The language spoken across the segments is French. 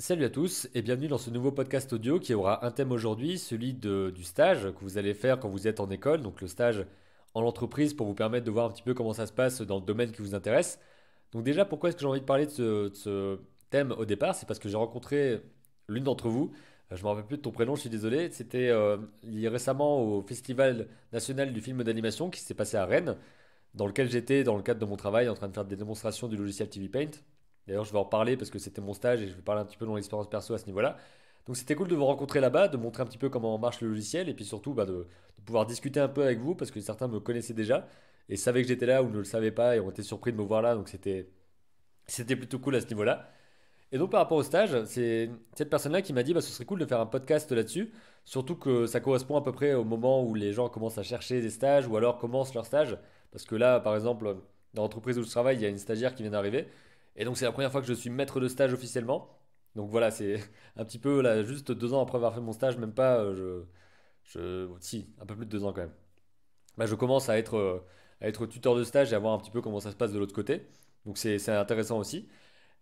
Salut à tous et bienvenue dans ce nouveau podcast audio qui aura un thème aujourd'hui, celui du stage que vous allez faire quand vous êtes en école, donc le stage en entreprise pour vous permettre de voir un petit peu comment ça se passe dans le domaine qui vous intéresse. Donc déjà, pourquoi est-ce que j'ai envie de parler de ce, thème au départ C'est parce que j'ai rencontré l'une d'entre vous, euh, je me rappelle plus de ton prénom, je suis désolé, c'était euh, lié récemment au Festival national du film d'animation qui s'est passé à Rennes, dans lequel j'étais dans le cadre de mon travail en train de faire des démonstrations du logiciel TV Paint. D'ailleurs, je vais en parler parce que c'était mon stage et je vais parler un petit peu de mon expérience perso à ce niveau-là. Donc c'était cool de vous rencontrer là-bas, de montrer un petit peu comment marche le logiciel et puis surtout bah, de, pouvoir discuter un peu avec vous parce que certains me connaissaient déjà et savaient que j'étais là ou ne le savaient pas et ont été surpris de me voir là. Donc c'était plutôt cool à ce niveau-là. Et donc par rapport au stage, c'est cette personne-là qui m'a dit bah, ce serait cool de faire un podcast là-dessus, surtout que ça correspond à peu près au moment où les gens commencent à chercher des stages ou alors commencent leur stage. Parce que là, par exemple, dans l'entreprise où je travaille, il y a une stagiaire qui vient d'arriver et donc c'est la première fois que je suis maître de stage officiellement. Donc voilà, c'est un petit peu là, juste deux ans après avoir fait mon stage, même pas, euh, je, je, si, un peu plus de deux ans quand même. Bah, je commence à être, euh, à être tuteur de stage et à voir un petit peu comment ça se passe de l'autre côté. Donc c'est intéressant aussi.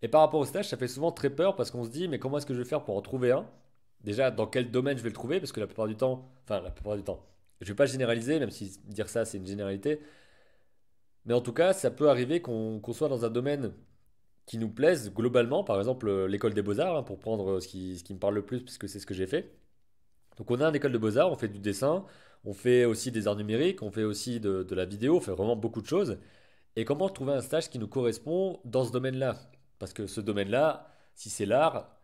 Et par rapport au stage, ça fait souvent très peur parce qu'on se dit, mais comment est-ce que je vais faire pour en trouver un Déjà, dans quel domaine je vais le trouver Parce que la plupart du temps, enfin la plupart du temps, je vais pas généraliser, même si dire ça c'est une généralité. Mais en tout cas, ça peut arriver qu'on soit dans un domaine qui nous plaisent globalement, par exemple euh, l'école des beaux-arts, hein, pour prendre euh, ce qui, me parle le plus, puisque c'est ce que j'ai fait. Donc on a une école de beaux-arts, on fait du dessin, on fait aussi des arts numériques, on fait aussi de, de la vidéo, on fait vraiment beaucoup de choses. Et comment trouver un stage qui nous correspond dans ce domaine-là Parce que ce domaine-là, si c'est l'art,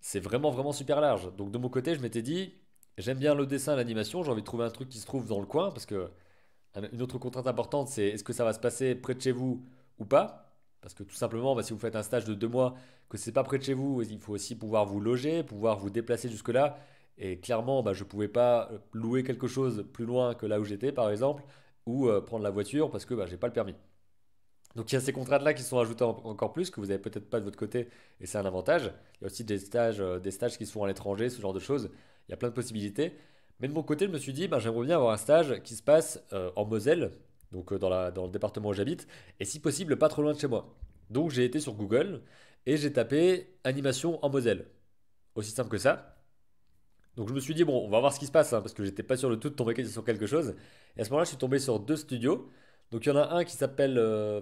c'est vraiment vraiment super large. Donc de mon côté, je m'étais dit, j'aime bien le dessin, l'animation, j'ai envie de trouver un truc qui se trouve dans le coin, parce que une autre contrainte importante, c'est est-ce que ça va se passer près de chez vous ou pas parce que tout simplement, bah, si vous faites un stage de deux mois, que c'est pas près de chez vous, il faut aussi pouvoir vous loger, pouvoir vous déplacer jusque-là. Et clairement, bah, je ne pouvais pas euh, louer quelque chose plus loin que là où j'étais, par exemple, ou euh, prendre la voiture parce que bah, n'ai pas le permis. Donc il y a ces contraintes-là qui sont ajoutées encore plus, que vous n'avez peut-être pas de votre côté, et c'est un avantage. Il y a aussi des stages, euh, des stages qui se font à l'étranger, ce genre de choses. Il y a plein de possibilités. Mais de mon côté, je me suis dit, bah, j'aimerais bien avoir un stage qui se passe en Moselle, donc euh, dans, le département où j'habite, et si possible pas trop loin de chez moi. Donc j'ai été sur Google et j'ai tapé animation en Moselle. Aussi simple que ça. Donc je me suis dit, bon, on va voir ce qui se passe, hein, parce que j'étais pas sûr le tout de tomber sur quelque chose. Et à ce moment-là, je suis tombé sur deux studios. Donc il y en a un qui s'appelle, Je euh,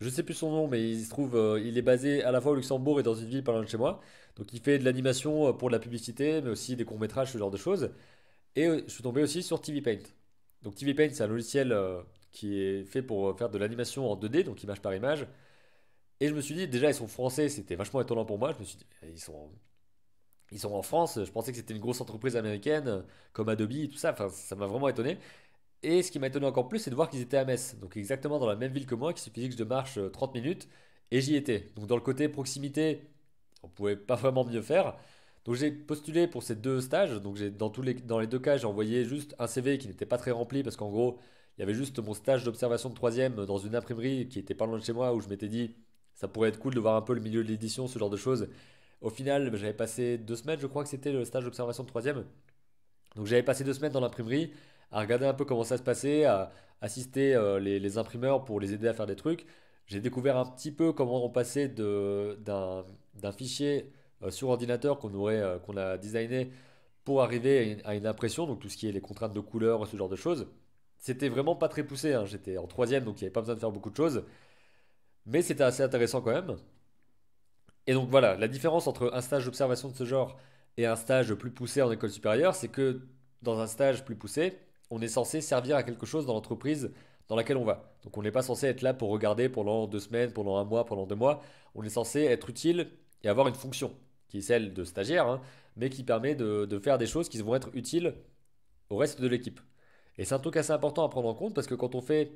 je sais plus son nom, mais il se trouve, euh, il est basé à la fois au Luxembourg et dans une ville pas loin de chez moi. Donc il fait de l'animation pour de la publicité, mais aussi des courts-métrages, ce genre de choses. Et je suis tombé aussi sur TV Paint. Donc TV Paint, c'est un logiciel qui est fait pour euh, faire de l'animation en 2D, donc image par image. Et je me suis dit, déjà, ils sont français, c'était vachement étonnant pour moi. Je me suis dit, ils sont, en... France, je pensais que c'était une grosse entreprise américaine comme Adobe et tout ça, enfin, ça m'a vraiment étonné. Et ce qui m'a étonné encore plus, c'est de voir qu'ils étaient à Metz, donc exactement dans la même ville que moi, qui suffisait que je marche 30 euh, minutes, et j'y étais. Donc dans le côté proximité, on pouvait pas vraiment mieux faire. Donc j'ai postulé pour ces deux stages, donc dans, les, dans les deux cas, j'ai envoyé juste un CV qui n'était pas très rempli, parce qu'en gros, il y avait juste mon stage d'observation de troisième dans une imprimerie qui était pas loin de chez moi où je m'étais dit ça pourrait être cool de voir un peu le milieu de l'édition, ce genre de choses. Au final, j'avais passé deux semaines, je crois que c'était le stage d'observation de troisième. Donc j'avais passé deux semaines dans l'imprimerie à regarder un peu comment ça se passait, à assister euh, les, imprimeurs pour les aider à faire des trucs. J'ai découvert un petit peu comment on passait d'un fichier euh, sur ordinateur euh, qu'on a designé pour arriver à une, à une impression, donc tout ce qui est les contraintes de couleur, ce genre de choses. C'était vraiment pas très poussé. Hein. J'étais en troisième, donc il n'y avait pas besoin de faire beaucoup de choses. Mais c'était assez intéressant quand même. Et donc voilà, la différence entre un stage d'observation de ce genre et un stage plus poussé en école supérieure, c'est que dans un stage plus poussé, on est censé servir à quelque chose dans l'entreprise dans laquelle on va. Donc on n'est pas censé être là pour regarder pendant deux semaines, pendant un mois, pendant deux mois. On est censé être utile et avoir une fonction, qui est celle de stagiaire, hein, mais qui permet de, faire des choses qui vont être utiles au reste de l'équipe. Et c'est un truc assez important à prendre en compte parce que quand on fait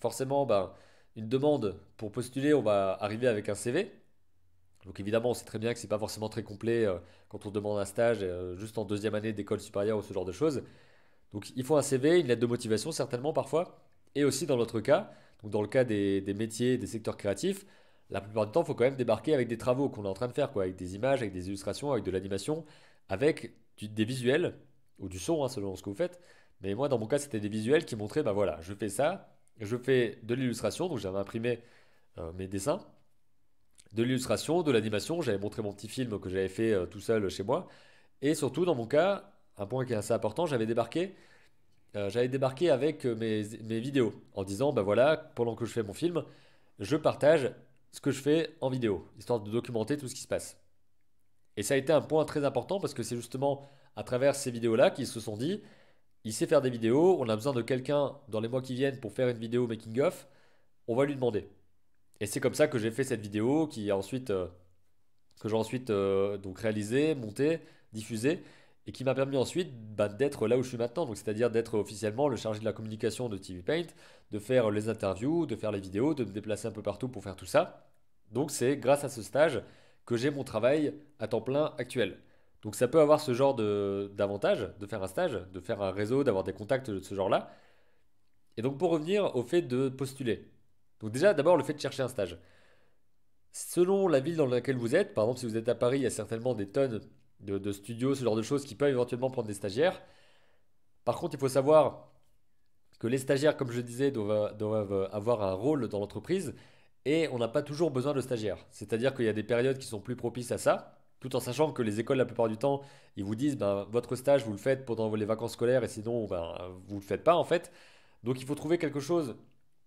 forcément ben, une demande pour postuler, on va arriver avec un CV. Donc évidemment, on sait très bien que ce c'est pas forcément très complet euh, quand on demande un stage euh, juste en deuxième année d'école supérieure ou ce genre de choses. Donc il faut un CV, une lettre de motivation certainement parfois. Et aussi dans notre cas, donc dans le cas des, métiers, des secteurs créatifs, la plupart du temps, il faut quand même débarquer avec des travaux qu'on est en train de faire, quoi, avec des images, avec des illustrations, avec de l'animation, avec des visuels ou du son hein, selon ce que vous faites. Mais moi, dans mon cas, c'était des visuels qui montraient, bah voilà, je fais ça, je fais de l'illustration, donc j'avais imprimé euh, mes dessins, de l'illustration, de l'animation, j'avais montré mon petit film que j'avais fait euh, tout seul chez moi, et surtout, dans mon cas, un point qui est assez important, j'avais débarqué, euh, j'avais débarqué avec mes, vidéos, en disant, bah voilà, pendant que je fais mon film, je partage ce que je fais en vidéo, histoire de documenter tout ce qui se passe. Et ça a été un point très important parce que c'est justement à travers ces vidéos-là qu'ils se sont dit, il sait faire des vidéos, on a besoin de quelqu'un dans les mois qui viennent pour faire une vidéo making of, on va lui demander. Et c'est comme ça que j'ai fait cette vidéo qui ensuite euh, que j'ai ensuite euh, donc réalisé, montée, diffusée et qui m'a permis ensuite bah, d'être là où je suis maintenant, donc c'est-à-dire d'être officiellement le chargé de la communication de TV Paint, de faire les interviews, de faire les vidéos, de me déplacer un peu partout pour faire tout ça. Donc c'est grâce à ce stage que j'ai mon travail à temps plein actuel. Donc ça peut avoir ce genre d'avantage de, faire un stage, de faire un réseau, d'avoir des contacts de ce genre-là. Et donc pour revenir au fait de postuler. Donc déjà d'abord le fait de chercher un stage. Selon la ville dans laquelle vous êtes, par exemple si vous êtes à Paris, il y a certainement des tonnes de, studios, ce genre de choses qui peuvent éventuellement prendre des stagiaires. Par contre il faut savoir que les stagiaires, comme je disais, doivent avoir un rôle dans l'entreprise et on n'a pas toujours besoin de stagiaires. C'est-à-dire qu'il y a des périodes qui sont plus propices à ça tout en sachant que les écoles, la plupart du temps, ils vous disent ben, votre stage, vous le faites pendant les vacances scolaires et sinon, ben, vous ne le faites pas en fait. Donc il faut trouver quelque chose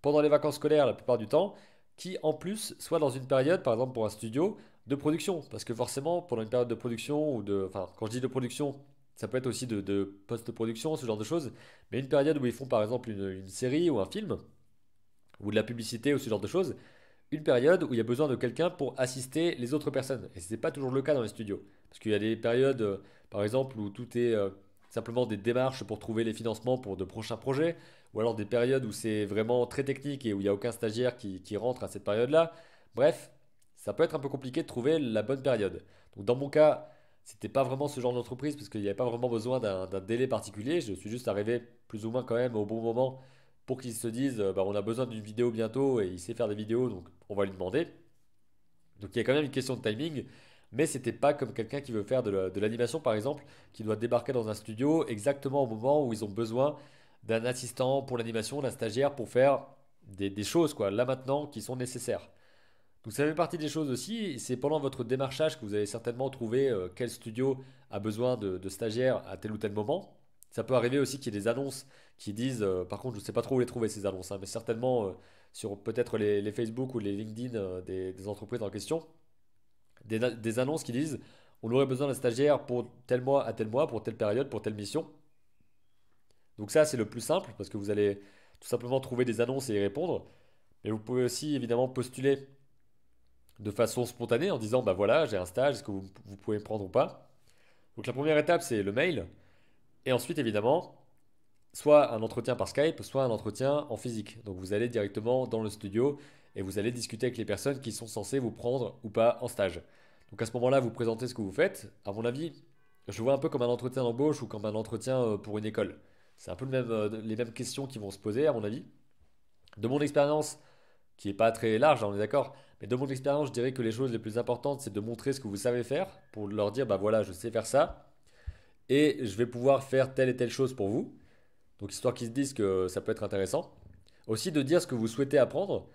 pendant les vacances scolaires, la plupart du temps, qui en plus soit dans une période, par exemple pour un studio, de production. Parce que forcément, pendant une période de production, ou de. Enfin, quand je dis de production, ça peut être aussi de, de post-production, ce genre de choses. Mais une période où ils font par exemple une série ou un film, ou de la publicité ou ce genre de choses, une période où il y a besoin de quelqu'un pour assister les autres personnes. Et ce n'est pas toujours le cas dans les studios. Parce qu'il y a des périodes, euh, par exemple, où tout est euh, simplement des démarches pour trouver les financements pour de prochains projets, ou alors des périodes où c'est vraiment très technique et où il n'y a aucun stagiaire qui, rentre à cette période-là. Bref, ça peut être un peu compliqué de trouver la bonne période. Donc dans mon cas, c'était pas vraiment ce genre d'entreprise parce qu'il n'y avait pas vraiment besoin d'un délai particulier. Je suis juste arrivé plus ou moins quand même au bon moment pour qu'ils se disent euh, bah, on a besoin d'une vidéo bientôt et il sait faire des vidéos, donc on va lui demander. Donc il y a quand même une question de timing, mais c'était pas comme quelqu'un qui veut faire de l'animation par exemple, qui doit débarquer dans un studio exactement au moment où ils ont besoin d'un assistant pour l'animation, d'un stagiaire pour faire des, choses quoi, là maintenant qui sont nécessaires. Donc ça fait partie des choses aussi, c'est pendant votre démarchage que vous allez certainement trouver euh, quel studio a besoin de stagiaires à tel ou tel moment. Ça peut arriver aussi qu'il y ait des annonces qui disent, euh, par contre, je ne sais pas trop où les trouver ces annonces, hein, mais certainement euh, sur peut-être les, Facebook ou les LinkedIn euh, des, entreprises en question, des, annonces qui disent, on aurait besoin d'un stagiaire pour tel mois à tel mois, pour telle période, pour telle mission. Donc ça, c'est le plus simple, parce que vous allez tout simplement trouver des annonces et y répondre. Mais vous pouvez aussi, évidemment, postuler de façon spontanée en disant, bah voilà, j'ai un stage, est-ce que vous, vous pouvez me prendre ou pas Donc la première étape, c'est le mail. Et ensuite, évidemment, soit un entretien par Skype, soit un entretien en physique. Donc vous allez directement dans le studio et vous allez discuter avec les personnes qui sont censées vous prendre ou pas en stage. Donc à ce moment-là, vous présentez ce que vous faites. À mon avis, je vois un peu comme un entretien d'embauche ou comme un entretien euh, pour une école. C'est un peu euh, les mêmes questions qui vont se poser, à mon avis. De mon expérience, qui n'est pas très large, hein, on est d'accord, mais de mon expérience, je dirais que les choses les plus importantes, c'est de montrer ce que vous savez faire pour leur dire, bah voilà, je sais faire ça et je vais pouvoir faire telle et telle chose pour vous. Donc histoire qu'ils se disent que ça peut être intéressant. Aussi de dire ce que vous souhaitez apprendre.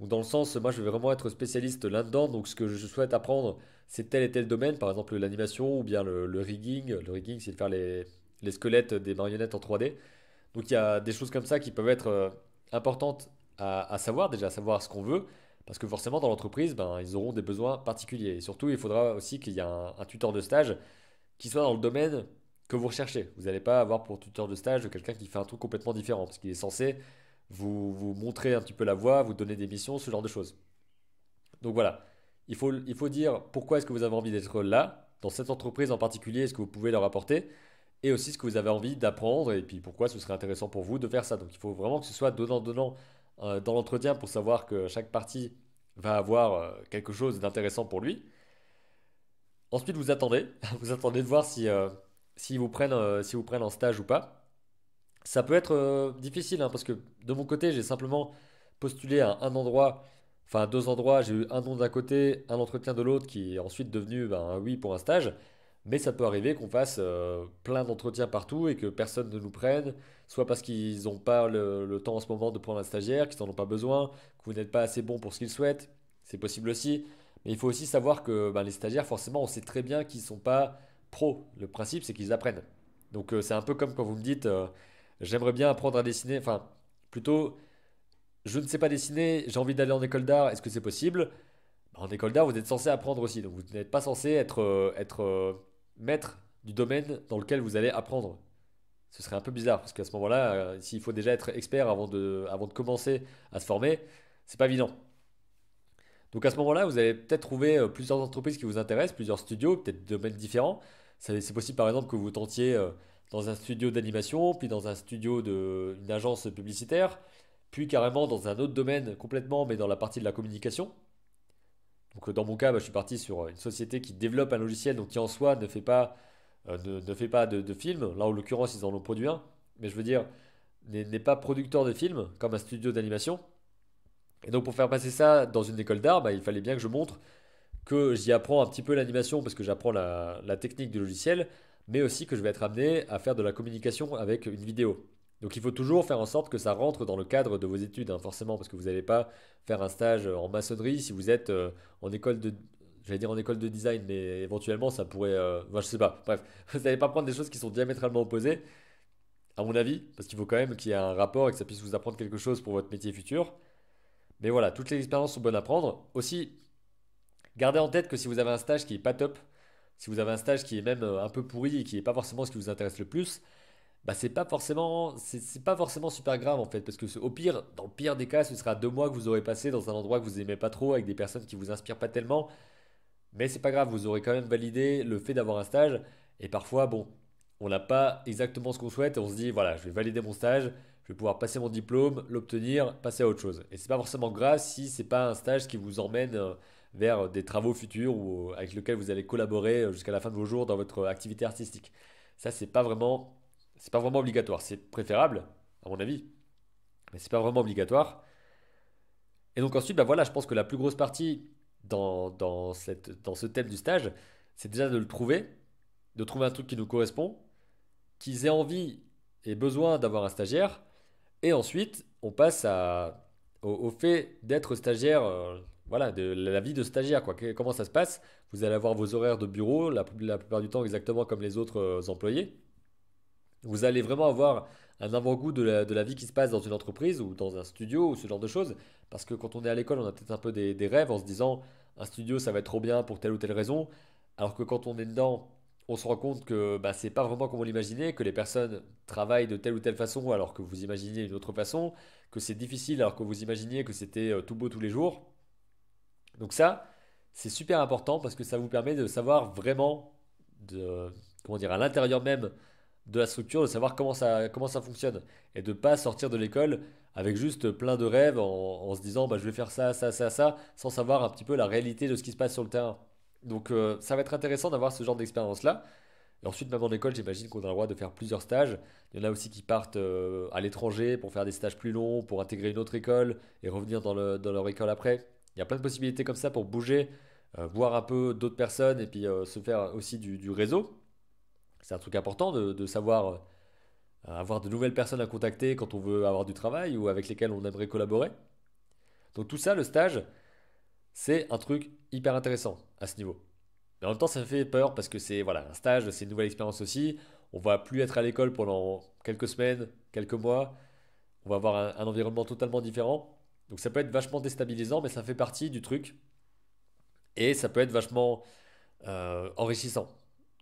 Donc dans le sens, moi je vais vraiment être spécialiste là-dedans. Donc ce que je souhaite apprendre, c'est tel et tel domaine, par exemple l'animation ou bien le, rigging. Le rigging, c'est de faire les, les, squelettes des marionnettes en 3D. Donc il y a des choses comme ça qui peuvent être euh, importantes à, à savoir, déjà à savoir ce qu'on veut. Parce que forcément, dans l'entreprise, ben, ils auront des besoins particuliers. Et surtout, il faudra aussi qu'il y ait un tuteur de stage qui soit dans le domaine que vous recherchez. Vous n'allez pas avoir pour tuteur de stage quelqu'un qui fait un truc complètement différent, parce qu'il est censé vous, vous montrer un petit peu la voie, vous donner des missions, ce genre de choses. Donc voilà, il faut, il faut dire pourquoi est-ce que vous avez envie d'être là, dans cette entreprise en particulier, ce que vous pouvez leur apporter, et aussi ce que vous avez envie d'apprendre, et puis pourquoi ce serait intéressant pour vous de faire ça. Donc il faut vraiment que ce soit donnant-donnant euh, dans l'entretien pour savoir que chaque partie va avoir euh, quelque chose d'intéressant pour lui. Ensuite, vous attendez, vous attendez de voir si... Euh, s'ils vous prennent, euh, si vous prennent en stage ou pas. Ça peut être euh, difficile hein, parce que de mon côté, j'ai simplement postulé à un endroit, enfin à deux endroits. J'ai eu un nom d'un côté, un entretien de l'autre qui est ensuite devenu ben, un oui pour un stage. Mais ça peut arriver qu'on fasse euh, plein d'entretiens partout et que personne ne nous prenne, soit parce qu'ils n'ont pas le, temps en ce moment de prendre un stagiaire, qu'ils n'en ont pas besoin, que vous n'êtes pas assez bon pour ce qu'ils souhaitent. C'est possible aussi. Mais il faut aussi savoir que ben, les stagiaires, forcément, on sait très bien qu'ils ne sont pas pro. Le principe, c'est qu'ils apprennent. Donc euh, c'est un peu comme quand vous me dites, euh, j'aimerais bien apprendre à dessiner, enfin plutôt, je ne sais pas dessiner, j'ai envie d'aller en école d'art, est-ce que c'est possible bah, En école d'art, vous êtes censé apprendre aussi, donc vous n'êtes pas censé être, euh, maître du domaine dans lequel vous allez apprendre. Ce serait un peu bizarre, parce qu'à ce moment-là, s'il faut déjà être expert avant de, avant de commencer à se former, c'est pas évident. Donc à ce moment-là, vous allez peut-être trouver euh, plusieurs entreprises qui vous intéressent, plusieurs studios, peut-être de domaines différents. C'est possible par exemple que vous tentiez euh, dans un studio d'animation, puis dans un studio d'une agence publicitaire, puis carrément dans un autre domaine complètement, mais dans la partie de la communication. Donc euh, dans mon cas, bah, je suis parti sur une société qui développe un logiciel, donc qui en soi ne fait pas, fait pas de, films. Là, en l'occurrence, ils en ont produit un, mais je veux dire, n'est pas producteur de films comme un studio d'animation. Et donc pour faire passer ça dans une école d'art, bah, il fallait bien que je montre que j'y apprends un petit peu l'animation parce que j'apprends la, technique du logiciel, mais aussi que je vais être amené à faire de la communication avec une vidéo. Donc il faut toujours faire en sorte que ça rentre dans le cadre de vos études, hein, forcément, parce que vous n'allez pas faire un stage euh, en maçonnerie si vous êtes euh, en école de... J'allais dire en école de design, mais éventuellement ça pourrait... je euh, enfin, je sais pas. Bref, vous n'allez pas prendre des choses qui sont diamétralement opposées, à mon avis, parce qu'il faut quand même qu'il y ait un rapport et que ça puisse vous apprendre quelque chose pour votre métier futur. Mais voilà, toutes les expériences sont bonnes à prendre. Aussi, gardez en tête que si vous avez un stage qui est pas top, si vous avez un stage qui est même euh, un peu pourri et qui n'est pas forcément ce qui vous intéresse le plus, bah c'est pas forcément super grave en fait parce que au pire dans le pire des cas ce sera deux mois que vous aurez passé dans un endroit que vous aimez pas trop avec des personnes qui vous inspirent pas tellement mais c'est pas grave vous aurez quand même validé le fait d'avoir un stage et parfois bon on n'a pas exactement ce qu'on souhaite on se dit voilà je vais valider mon stage je vais pouvoir passer mon diplôme, l'obtenir, passer à autre chose. Et c'est pas forcément grave si c'est pas un stage qui vous emmène euh, vers des travaux futurs ou euh, avec lequel vous allez collaborer euh, jusqu'à la fin de vos jours dans votre activité artistique. Ça c'est pas vraiment c'est pas vraiment obligatoire, c'est préférable à mon avis, mais c'est pas vraiment obligatoire. Et donc ensuite, bah voilà, je pense que la plus grosse partie dans, dans, cette, dans ce thème du stage, c'est déjà de le trouver, de trouver un truc qui nous correspond, qu'ils aient envie et besoin d'avoir un stagiaire, et ensuite, on passe au, fait d'être stagiaire, euh, voilà, de la vie de stagiaire, comment ça se passe Vous allez avoir vos horaires de bureau, la, plupart du temps exactement comme les autres euh, employés. Vous allez vraiment avoir un avant-goût de la, vie qui se passe dans une entreprise ou dans un studio ou ce genre de choses. Parce que quand on est à l'école, on a peut-être un peu des, des rêves en se disant un studio, ça va être trop bien pour telle ou telle raison. Alors que quand on est dedans, on se rend compte que bah, n'est pas vraiment comme on l'imaginait, que les personnes travaillent de telle ou telle façon alors que vous imaginez une autre façon, que c'est difficile alors que vous imaginiez que c'était euh, tout beau tous les jours. Donc ça, c'est super important parce que ça vous permet de savoir vraiment, de, comment dire, à l'intérieur même de la structure, de savoir comment ça, fonctionne et de ne pas sortir de l'école avec juste plein de rêves en, se disant bah, je vais faire ça, ça, ça, ça, sans savoir un petit peu la réalité de ce qui se passe sur le terrain. Donc euh, ça va être intéressant d'avoir ce genre d'expérience-là. Et ensuite, même en école, j'imagine qu'on a le droit de faire plusieurs stages. Il y en a aussi qui partent euh, à l'étranger pour faire des stages plus longs, pour intégrer une autre école et revenir dans, le, dans leur école après. Il y a plein de possibilités comme ça pour bouger, euh, voir un peu d'autres personnes et puis se faire aussi du, réseau. C'est un truc important de, de savoir avoir de nouvelles personnes à contacter quand on veut avoir du travail ou avec lesquelles on aimerait collaborer. Donc tout ça, le stage, c'est un truc hyper intéressant à ce niveau. Mais en même temps, ça me fait peur parce que c'est voilà, un stage, c'est une nouvelle expérience aussi. On va plus être à l'école pendant quelques semaines, quelques mois. On va avoir un, environnement totalement différent. Donc ça peut être vachement déstabilisant, mais ça fait partie du truc. Et ça peut être vachement euh, enrichissant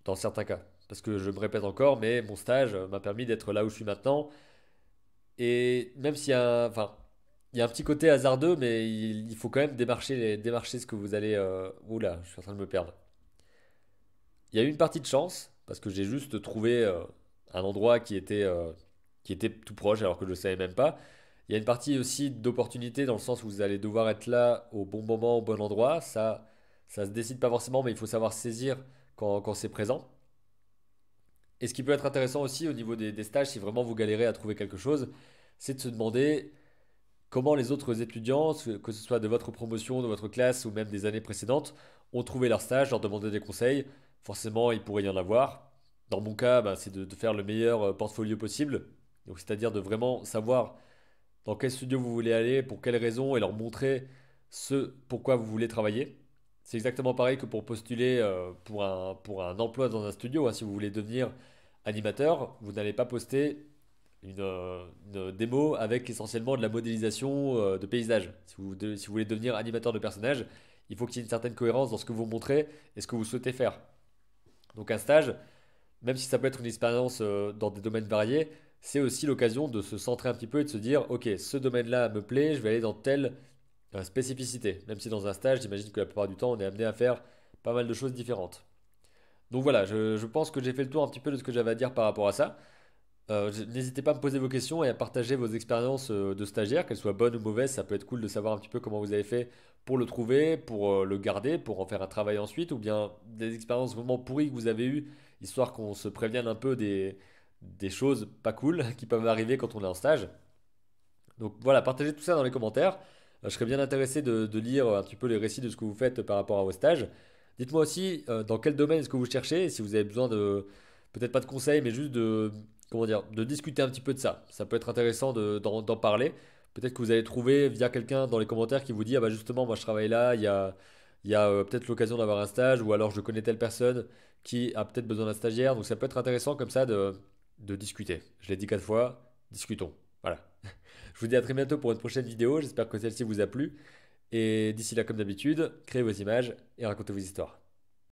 dans certains cas. Parce que je me répète encore, mais mon stage m'a permis d'être là où je suis maintenant. Et même s'il y a... Enfin, il y a un petit côté hasardeux, mais il, faut quand même démarcher, démarcher ce que vous allez. Euh, oula, je suis en train de me perdre. Il y a eu une partie de chance, parce que j'ai juste trouvé euh, un endroit qui était, euh, qui était tout proche, alors que je ne savais même pas. Il y a une partie aussi d'opportunité, dans le sens où vous allez devoir être là au bon moment, au bon endroit. Ça, ça se décide pas forcément, mais il faut savoir saisir quand, c'est présent. Et ce qui peut être intéressant aussi au niveau des, des stages, si vraiment vous galérez à trouver quelque chose, c'est de se demander comment les autres étudiants, que ce soit de votre promotion, de votre classe ou même des années précédentes, ont trouvé leur stage, leur demander des conseils. Forcément, ils pourraient y en avoir. Dans mon cas, bah, c'est de, faire le meilleur euh, portfolio possible. Donc, c'est-à-dire de vraiment savoir dans quel studio vous voulez aller, pour quelles raisons, et leur montrer ce pourquoi vous voulez travailler. C'est exactement pareil que pour postuler euh, pour, un, emploi dans un studio. Hein. Si vous voulez devenir animateur, vous n'allez pas poster une, démo avec essentiellement de la modélisation euh, de paysage. Si vous, voulez devenir animateur de personnages, il faut qu'il y ait une certaine cohérence dans ce que vous montrez et ce que vous souhaitez faire. Donc un stage, même si ça peut être une expérience euh, dans des domaines variés, c'est aussi l'occasion de se centrer un petit peu et de se dire, ok, ce domaine-là me plaît, je vais aller dans telle euh, spécificité. Même si dans un stage, j'imagine que la plupart du temps, on est amené à faire pas mal de choses différentes. Donc voilà, je, je pense que j'ai fait le tour un petit peu de ce que j'avais à dire par rapport à ça. Euh, n'hésitez pas à me poser vos questions et à partager vos expériences euh, de stagiaire, qu'elles soient bonnes ou mauvaises. Ça peut être cool de savoir un petit peu comment vous avez fait pour le trouver, pour euh, le garder, pour en faire un travail ensuite, ou bien des expériences vraiment pourries que vous avez eues, histoire qu'on se prévienne un peu des, des choses pas cool qui peuvent arriver quand on est en stage. Donc voilà, partagez tout ça dans les commentaires. Je serais bien intéressé de, de lire un petit peu les récits de ce que vous faites par rapport à vos stages. Dites-moi aussi dans quel domaine est-ce que vous cherchez, si vous avez besoin de, peut-être pas de conseils, mais juste de, comment dire, de discuter un petit peu de ça. Ça peut être intéressant d'en parler. Peut-être que vous allez trouver via quelqu'un dans les commentaires qui vous dit Ah bah justement, moi je travaille là, il y a, y a euh, peut-être l'occasion d'avoir un stage, ou alors je connais telle personne qui a peut-être besoin d'un stagiaire. Donc ça peut être intéressant comme ça de, de discuter. Je l'ai dit quatre fois, discutons. Voilà. je vous dis à très bientôt pour une prochaine vidéo. J'espère que celle-ci vous a plu. Et d'ici là, comme d'habitude, créez vos images et racontez vos histoires.